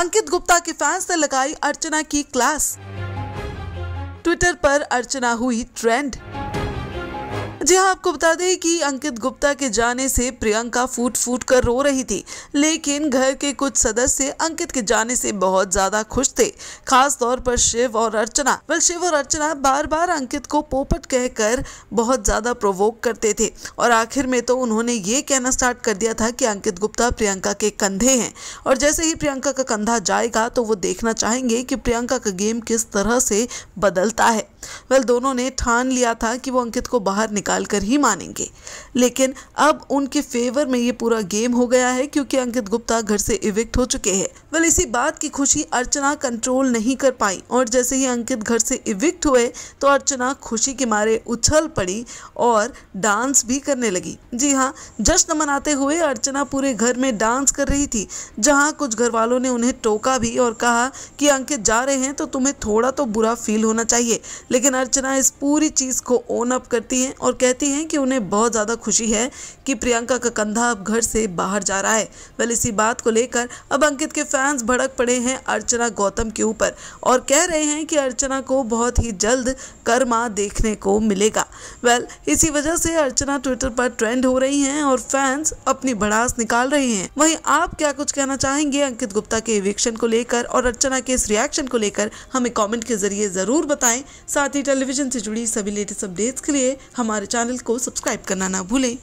अंकित गुप्ता के फैंस ने लगाई अर्चना की क्लास ट्विटर पर अर्चना हुई ट्रेंड जी हाँ आपको बता दें कि अंकित गुप्ता के जाने से प्रियंका फूट फूट कर रो रही थी लेकिन घर के कुछ सदस्य अंकित के जाने से बहुत ज्यादा खुश थे खास तौर पर शिव और अर्चना बल शिव और अर्चना बार बार अंकित को पोपट कहकर बहुत ज्यादा प्रोवोक करते थे और आखिर में तो उन्होंने ये कहना स्टार्ट कर दिया था कि अंकित गुप्ता प्रियंका के कंधे हैं और जैसे ही प्रियंका का कंधा जाएगा तो वो देखना चाहेंगे कि प्रियंका का गेम किस तरह से बदलता है वेल दोनों ने ठान लिया था कि वो अंकित को बाहर निकाल कर ही मानेंगे लेकिन अब उनके फेवर में ये पूरा गेम हो गया है क्योंकि अंकित गुप्ता घर से इविक्ट हो चुके हैं वेल इसी बात की खुशी अर्चना कंट्रोल नहीं कर पाई और जैसे ही अंकित घर से इविक्ट हुए तो अर्चना खुशी के मारे उछल पड़ी और डांस भी करने लगी जी हाँ जश्न मनाते हुए अर्चना पूरे घर में डांस कर रही थी जहाँ कुछ घर वालों ने उन्हें टोका भी और कहा कि अंकित जा रहे हैं तो तुम्हें थोड़ा तो बुरा फील होना चाहिए लेकिन अर्चना इस पूरी चीज़ को ओन अप करती हैं और कहती हैं कि उन्हें बहुत ज़्यादा खुशी है कि प्रियंका का कंधा अब घर से बाहर जा रहा है वेल इसी बात को लेकर अब अंकित के फैंस भड़क पड़े हैं अर्चना गौतम के ऊपर और कह रहे हैं कि अर्चना को बहुत ही जल्द कर्मा देखने को मिलेगा वेल well, इसी वजह से अर्चना ट्विटर पर ट्रेंड हो रही हैं और फैंस अपनी भड़ास निकाल रहे हैं वहीं आप क्या कुछ कहना चाहेंगे अंकित गुप्ता के इविक्शन को लेकर और अर्चना के इस रिएक्शन को लेकर हमें कॉमेंट के जरिए ज़रूर बताएं साथ ही टेलीविजन से जुड़ी सभी लेटेस्ट अपडेट्स के लिए हमारे चैनल को सब्सक्राइब करना ना भूलें